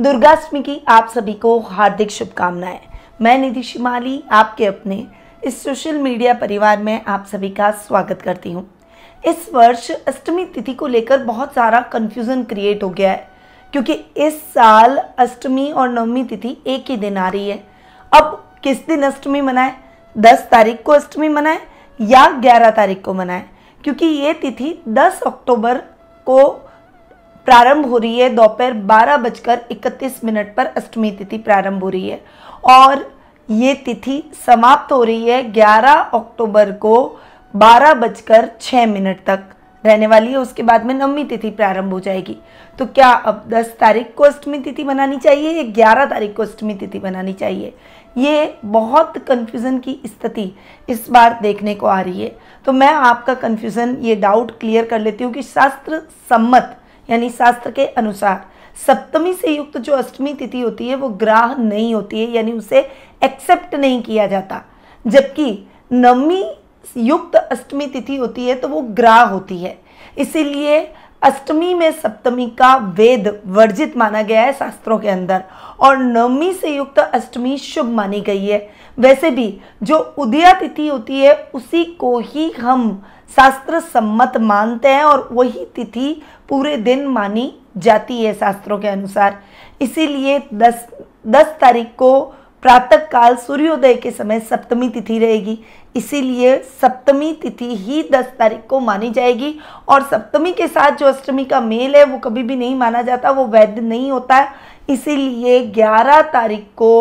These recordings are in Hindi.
दुर्गाष्टमी की आप सभी को हार्दिक शुभकामनाएं मैं निधि शिमाली आपके अपने इस सोशल मीडिया परिवार में आप सभी का स्वागत करती हूं। इस वर्ष अष्टमी तिथि को लेकर बहुत सारा कन्फ्यूज़न क्रिएट हो गया है क्योंकि इस साल अष्टमी और नवमी तिथि एक ही दिन आ रही है अब किस दिन अष्टमी मनाएं दस तारीख को अष्टमी मनाएं या ग्यारह तारीख को मनाएं क्योंकि ये तिथि दस अक्टूबर को प्रारंभ हो रही है दोपहर बारह बजकर इकतीस मिनट पर अष्टमी तिथि प्रारंभ हो रही है और ये तिथि समाप्त हो रही है 11 अक्टूबर को बारह बजकर छः मिनट तक रहने वाली है उसके बाद में नवमी तिथि प्रारंभ हो जाएगी तो क्या अब 10 तारीख को अष्टमी तिथि बनानी चाहिए या 11 तारीख को अष्टमी तिथि बनानी चाहिए ये बहुत कन्फ्यूज़न की स्थिति इस बार देखने को आ रही है तो मैं आपका कन्फ्यूज़न ये डाउट क्लियर कर लेती हूँ कि शास्त्र सम्मत यानी शास्त्र के अनुसार सप्तमी से युक्त जो अष्टमी तिथि होती है वो ग्राह नहीं होती है यानी उसे एक्सेप्ट नहीं किया जाता जबकि नवमी युक्त अष्टमी तिथि होती है तो वो ग्राह होती है इसीलिए अष्टमी में सप्तमी का वेद वर्जित माना गया है शास्त्रों के अंदर और नवमी से युक्त अष्टमी शुभ मानी गई है वैसे भी जो उदया तिथि होती है उसी को ही हम शास्त्र सम्मत मानते हैं और वही तिथि पूरे दिन मानी जाती है शास्त्रों के अनुसार इसीलिए दस दस तारीख को प्रातः काल सूर्योदय के समय सप्तमी तिथि रहेगी इसीलिए सप्तमी तिथि ही 10 तारीख को मानी जाएगी और सप्तमी के साथ जो अष्टमी का मेल है वो कभी भी नहीं माना जाता वो वैध नहीं होता है इसीलिए 11 तारीख को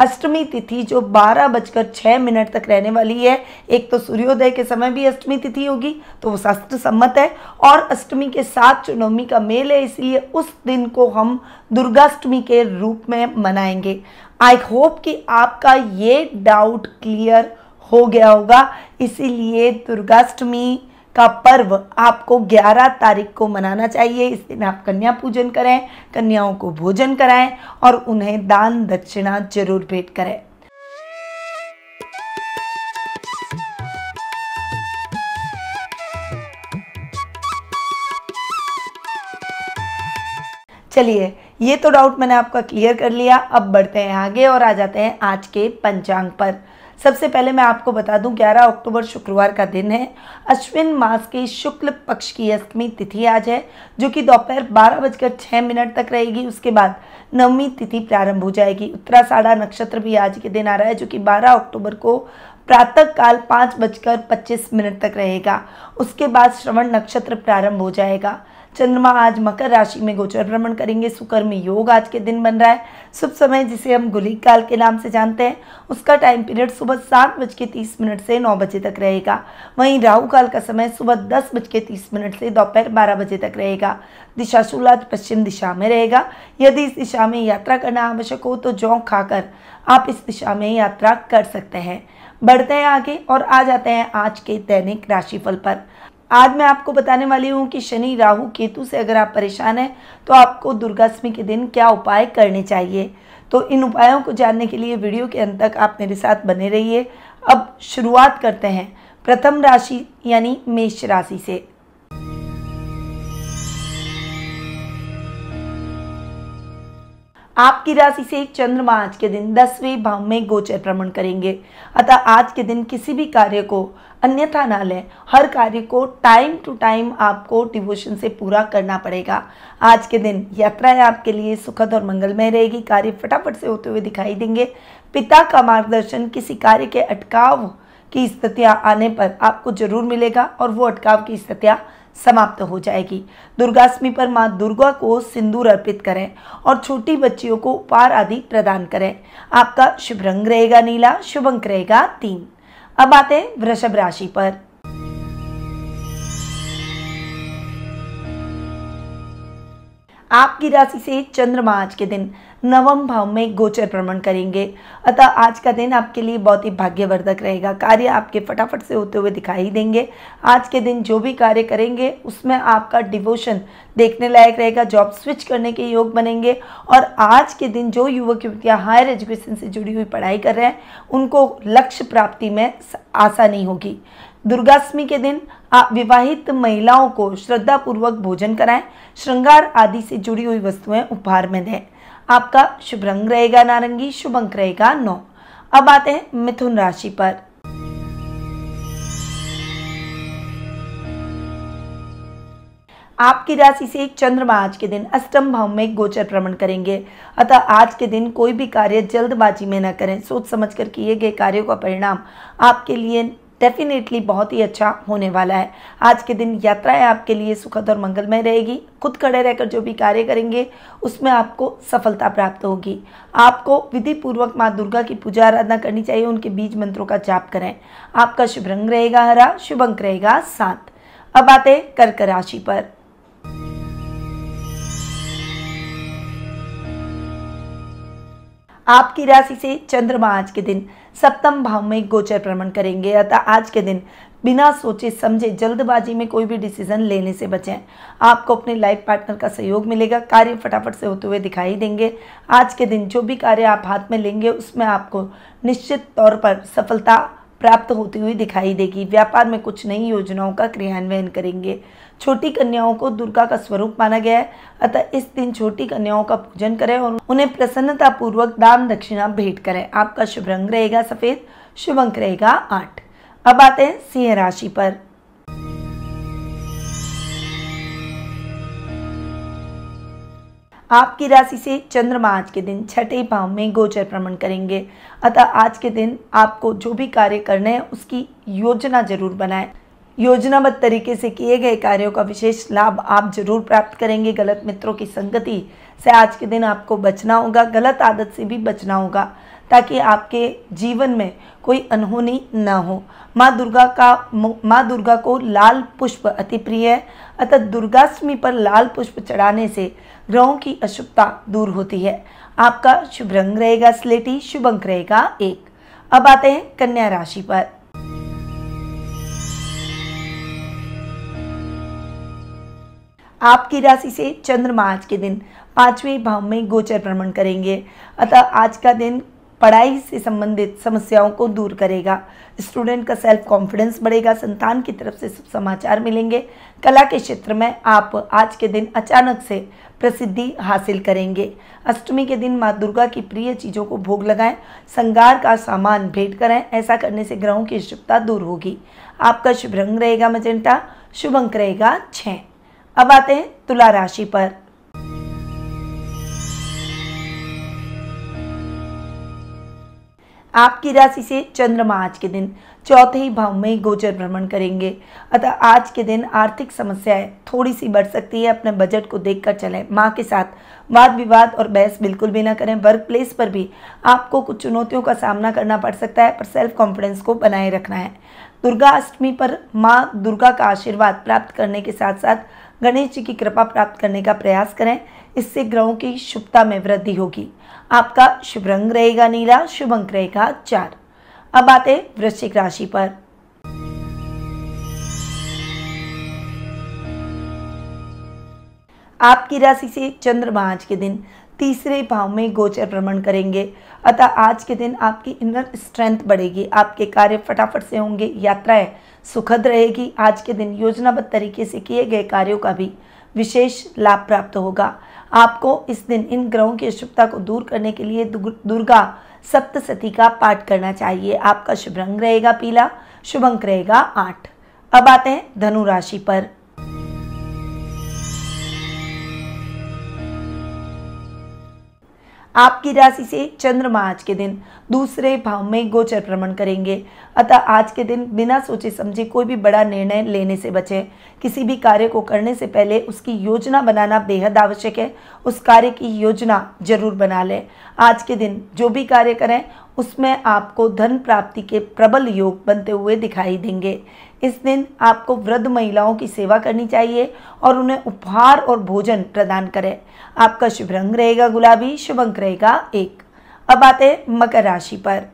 अष्टमी तिथि जो बारह बजकर छः मिनट तक रहने वाली है एक तो सूर्योदय के समय भी अष्टमी तिथि होगी तो वो शास्त्र सम्मत है और अष्टमी के साथ नवमी का मेल है इसलिए उस दिन को हम दुर्गाष्टमी के रूप में मनाएंगे आई होप कि आपका ये डाउट क्लियर हो गया होगा इसीलिए दुर्गाष्टमी का पर्व आपको 11 तारीख को मनाना चाहिए इस दिन आप कन्या पूजन करें कन्याओं को भोजन कराएं और उन्हें दान दक्षिणा जरूर भेंट करें चलिए ये तो डाउट मैंने आपका क्लियर कर लिया अब बढ़ते हैं आगे और आ जाते हैं आज के पंचांग पर सबसे पहले मैं आपको बता दूं 11 अक्टूबर शुक्रवार का दिन है अश्विन मास के शुक्ल पक्ष की अष्टमी तिथि आज है जो कि दोपहर बारह बजकर छः मिनट तक रहेगी उसके बाद नवमी तिथि प्रारंभ हो जाएगी साढ़ा नक्षत्र भी आज के दिन आ रहा है जो कि 12 अक्टूबर को प्रातः काल पाँच बजकर पच्चीस मिनट तक रहेगा उसके बाद श्रवण नक्षत्र प्रारंभ हो जाएगा चंद्रमा आज मकर राशि में गोचर भ्रमण करेंगे सुकर में योग आज के दिन बन रहा है शुभ समय जिसे हम गुलिक काल के नाम से जानते हैं उसका टाइम पीरियड सुबह सात बज के तीस मिनट से नौ बजे तक रहेगा वहीं राहु काल का समय सुबह दस बज के तीस मिनट से दोपहर बारह बजे तक रहेगा दिशा शूल आज पश्चिम दिशा में रहेगा यदि इस दिशा में यात्रा करना आवश्यक हो तो जौक खाकर आप इस दिशा में यात्रा कर सकते हैं बढ़ते हैं आगे और आ जाते हैं आज के दैनिक राशिफल पर आज मैं आपको बताने वाली हूँ कि शनि राहु केतु से अगर आप परेशान हैं तो आपको दुर्गाष्टमी के दिन क्या उपाय करने चाहिए तो इन उपायों को जानने के लिए वीडियो के अंत तक आप मेरे साथ बने रहिए अब शुरुआत करते हैं प्रथम राशि यानी मेष राशि से आपकी राशि से चंद्रमा आज के दिन दसवें भाव में गोचर भ्रमण करेंगे अतः आज के दिन किसी भी कार्य को अन्यथा ना लें हर कार्य को टाइम टू टाइम आपको डिवोशन से पूरा करना पड़ेगा आज के दिन यात्राएं आपके लिए सुखद और मंगलमय रहेगी कार्य फटाफट से होते हुए दिखाई देंगे पिता का मार्गदर्शन किसी कार्य के अटकाव की स्थितियाँ आने पर आपको जरूर मिलेगा और वो अटकाव की स्थितियाँ समाप्त हो जाएगी दुर्गाष्टमी पर मां दुर्गा को सिंदूर अर्पित करें और छोटी बच्चियों को उपहार आदि प्रदान करें आपका शुभ रंग रहेगा नीला शुभ अंक रहेगा तीन अब आते हैं वृषभ राशि पर आपकी राशि से चंद्रमा आज के दिन नवम भाव में गोचर भ्रमण करेंगे अतः आज का दिन आपके लिए बहुत ही भाग्यवर्धक रहेगा कार्य आपके फटाफट से होते हुए दिखाई देंगे आज के दिन जो भी कार्य करेंगे उसमें आपका डिवोशन देखने लायक रहेगा जॉब स्विच करने के योग बनेंगे और आज के दिन जो युवक युवतियाँ हायर एजुकेशन से जुड़ी हुई पढ़ाई कर रहे हैं उनको लक्ष्य प्राप्ति में आसानी होगी दुर्गाष्टमी के दिन आप विवाहित महिलाओं को श्रद्धापूर्वक भोजन कराएं श्रृंगार आदि से जुड़ी हुई वस्तुएं उपहार में दें आपका शुभ रंग रहेगा नारंगी शुभ अंक रहेगा नौ अब आते हैं मिथुन राशि पर आपकी राशि से एक चंद्रमा आज के दिन अष्टम भाव में गोचर भ्रमण करेंगे अतः आज के दिन कोई भी कार्य जल्दबाजी में न करें सोच समझ कर किए गए कार्यों का परिणाम आपके लिए डेफिनेटली बहुत ही अच्छा होने वाला है आज के दिन यात्राएं आपके लिए सुखद और मंगलमय रहेगी खुद खड़े रहकर जो भी कार्य करेंगे उसमें आपको सफलता प्राप्त होगी आपको विधि पूर्वक माँ दुर्गा की पूजा आराधना करनी चाहिए उनके बीज मंत्रों का जाप करें आपका शुभ रंग रहेगा हरा शुभ अंक रहेगा सात अब आते कर्क राशि पर आपकी राशि से चंद्रमा आज के दिन सप्तम भाव में गोचर भ्रमण करेंगे अतः आज के दिन बिना सोचे समझे जल्दबाजी में कोई भी डिसीजन लेने से बचें आपको अपने लाइफ पार्टनर का सहयोग मिलेगा कार्य फटाफट से होते हुए दिखाई देंगे आज के दिन जो भी कार्य आप हाथ में लेंगे उसमें आपको निश्चित तौर पर सफलता प्राप्त होती हुई दिखाई देगी व्यापार में कुछ नई योजनाओं का क्रियान्वयन करेंगे छोटी कन्याओं को दुर्गा का स्वरूप माना गया है अतः इस दिन छोटी कन्याओं का पूजन करें और उन्हें प्रसन्नता पूर्वक दान दक्षिणा भेंट करें आपका शुभ रंग रहेगा सफ़ेद शुभ अंक रहेगा आठ अब आते हैं सिंह राशि पर आपकी राशि से चंद्रमा आज के दिन छठे भाव में गोचर भ्रमण करेंगे अतः आज के दिन आपको जो भी कार्य करने हैं उसकी योजना जरूर बनाएं योजनाबद्ध तरीके से किए गए कार्यों का विशेष लाभ आप जरूर प्राप्त करेंगे गलत मित्रों की संगति से आज के दिन आपको बचना होगा गलत आदत से भी बचना होगा ताकि आपके जीवन में कोई अनहोनी ना हो माँ दुर्गा का माँ दुर्गा को लाल पुष्प अति प्रिय है अतः दुर्गाष्टमी पर लाल पुष्प चढ़ाने से ग्रहों की अशुभता दूर होती है आपका शुभ रंग रहेगा स्लेटी शुभ अंक रहेगा एक अब आते हैं कन्या राशि पर आपकी राशि से चंद्रमा आज के दिन पांचवें भाव में गोचर भ्रमण करेंगे अतः आज का दिन पढ़ाई से संबंधित समस्याओं को दूर करेगा स्टूडेंट का सेल्फ कॉन्फिडेंस बढ़ेगा संतान की तरफ से शुभ समाचार मिलेंगे कला के क्षेत्र में आप आज के दिन अचानक से प्रसिद्धि हासिल करेंगे अष्टमी के दिन माँ दुर्गा की प्रिय चीज़ों को भोग लगाएं श्रृंगार का सामान भेंट करें ऐसा करने से ग्रहों की शुभता दूर होगी आपका शुभ रंग रहेगा मजेंटा शुभ अंक रहेगा छः अब आते हैं तुला राशि पर आपकी राशि से चंद्रमा आज के दिन चौथे ही भाव में गोचर भ्रमण करेंगे अतः आज के दिन आर्थिक समस्याएं थोड़ी सी बढ़ सकती है अपने बजट को देखकर चलें माँ के साथ वाद विवाद और बहस बिल्कुल भी ना करें वर्क प्लेस पर भी आपको कुछ चुनौतियों का सामना करना पड़ सकता है पर सेल्फ कॉन्फिडेंस को बनाए रखना है दुर्गा अष्टमी पर माँ दुर्गा का आशीर्वाद प्राप्त करने के साथ साथ गणेश जी की कृपा प्राप्त करने का प्रयास करें इससे ग्रहों की शुभता में वृद्धि होगी आपका शुभ रंग रहेगा नीला शुभ अंक रहेगा चार अब आते वृश्चिक राशि पर आपकी राशि से चंद्रमा आज के दिन तीसरे भाव में गोचर भ्रमण करेंगे अतः आज के दिन आपकी इनर स्ट्रेंथ बढ़ेगी आपके कार्य फटाफट से होंगे यात्राएं सुखद रहेगी आज के दिन योजनाबद्ध तरीके से किए गए कार्यों का भी विशेष लाभ प्राप्त होगा आपको इस दिन इन ग्रहों की अशुभता को दूर करने के लिए दुर्गा सप्तशती का पाठ करना चाहिए आपका शुभ रंग रहेगा पीला शुभ अंक रहेगा आठ अब आते हैं धनु राशि पर आपकी राशि से चंद्रमा आज के दिन दूसरे भाव में गोचर भ्रमण करेंगे अतः आज के दिन बिना सोचे समझे कोई भी बड़ा निर्णय लेने से बचें किसी भी कार्य को करने से पहले उसकी योजना बनाना बेहद आवश्यक है उस कार्य की योजना जरूर बना लें आज के दिन जो भी कार्य करें उसमें आपको धन प्राप्ति के प्रबल योग बनते हुए दिखाई देंगे इस दिन आपको वृद्ध महिलाओं की सेवा करनी चाहिए और उन्हें उपहार और भोजन प्रदान करें आपका शुभ रंग रहेगा गुलाबी शुभ अंक रहेगा एक अब आते मकर राशि पर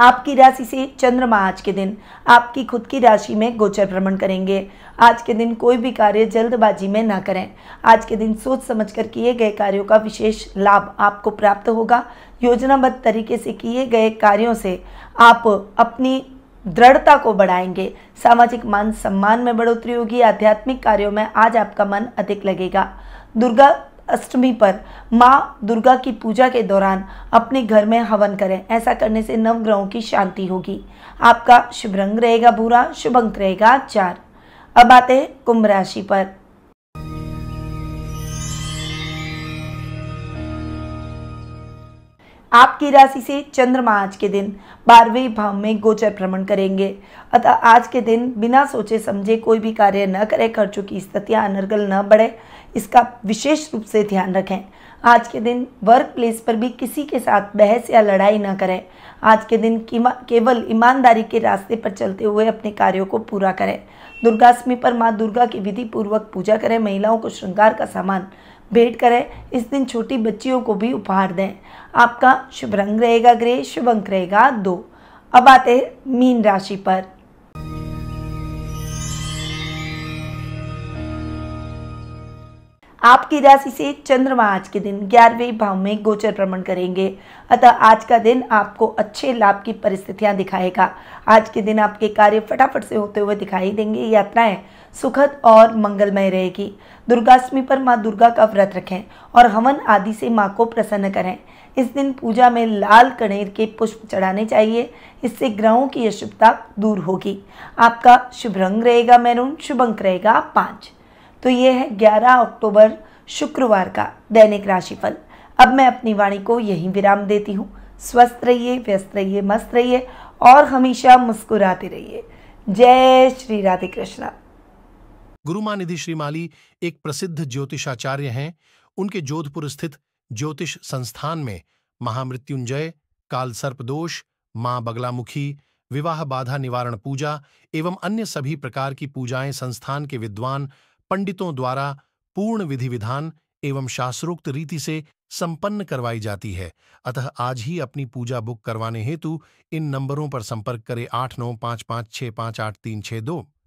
आपकी राशि से चंद्रमा आज के दिन आपकी खुद की राशि में गोचर भ्रमण करेंगे आज के दिन कोई भी कार्य जल्दबाजी में ना करें आज के दिन सोच समझकर किए गए कार्यों का विशेष लाभ आपको प्राप्त होगा योजनाबद्ध तरीके से किए गए कार्यों से आप अपनी दृढ़ता को बढ़ाएंगे सामाजिक मान सम्मान में बढ़ोतरी होगी आध्यात्मिक कार्यों में आज आपका मन अधिक लगेगा दुर्गा अष्टमी पर माँ दुर्गा की पूजा के दौरान अपने घर में हवन करें ऐसा करने से नवग्रहों की शांति होगी आपका शुभ रंग रहेगा भूरा शुभ अंक रहेगा चार अब आते हैं कुंभ राशि पर आपकी राशि से चंद्रमा आज के दिन बारहवें भाव में गोचर भ्रमण करेंगे अतः आज के दिन बिना सोचे समझे कोई भी कार्य न करें खर्चों की स्थितियां अनर्गल न बढ़े इसका विशेष रूप से ध्यान रखें आज के दिन वर्क प्लेस पर भी किसी के साथ बहस या लड़ाई ना करें आज के दिन केवल ईमानदारी के रास्ते पर चलते हुए अपने कार्यों को पूरा करें दुर्गाष्टमी पर माँ दुर्गा की विधि पूर्वक पूजा करें महिलाओं को श्रृंगार का सामान भेंट करें इस दिन छोटी बच्चियों को भी उपहार दें आपका शुभ रंग रहेगा ग्रह शुभ अंक रहेगा दो अब आते हैं मीन राशि पर आपकी राशि से चंद्रमा आज के दिन ग्यारहवें भाव में गोचर भ्रमण करेंगे अतः आज का दिन आपको अच्छे लाभ की परिस्थितियां दिखाएगा आज के दिन आपके कार्य फटाफट से होते हुए दिखाई देंगे यात्राएं सुखद और मंगलमय रहेगी दुर्गाष्टमी पर माँ दुर्गा का व्रत रखें और हवन आदि से माँ को प्रसन्न करें इस दिन पूजा में लाल कनेर के पुष्प चढ़ाने चाहिए इससे ग्रहों की अशुभता दूर होगी आपका शुभ रंग रहेगा मैरून शुभ अंक रहेगा पाँच तो ये है 11 अक्टूबर शुक्रवार का दैनिक राशिफल अब मैं अपनी वाणी को यहीं विराम देती हूँ स्वस्थ रहिए व्यस्त रहिए मस्त रहिए और हमेशा मुस्कुराते रहिए जय श्री राधे कृष्णा गुरुमा निधि श्रीमाली एक प्रसिद्ध ज्योतिषाचार्य हैं उनके जोधपुर स्थित ज्योतिष संस्थान में महामृत्युंजय काल सर्पदोष मां बगलामुखी विवाह बाधा निवारण पूजा एवं अन्य सभी प्रकार की पूजाएं संस्थान के विद्वान पंडितों द्वारा पूर्ण विधि विधान एवं शास्त्रोक्त रीति से संपन्न करवाई जाती है अतः आज ही अपनी पूजा बुक करवाने हेतु इन नंबरों पर संपर्क करें आठ नौ पाँच पाँच छः पाँच आठ तीन छः दो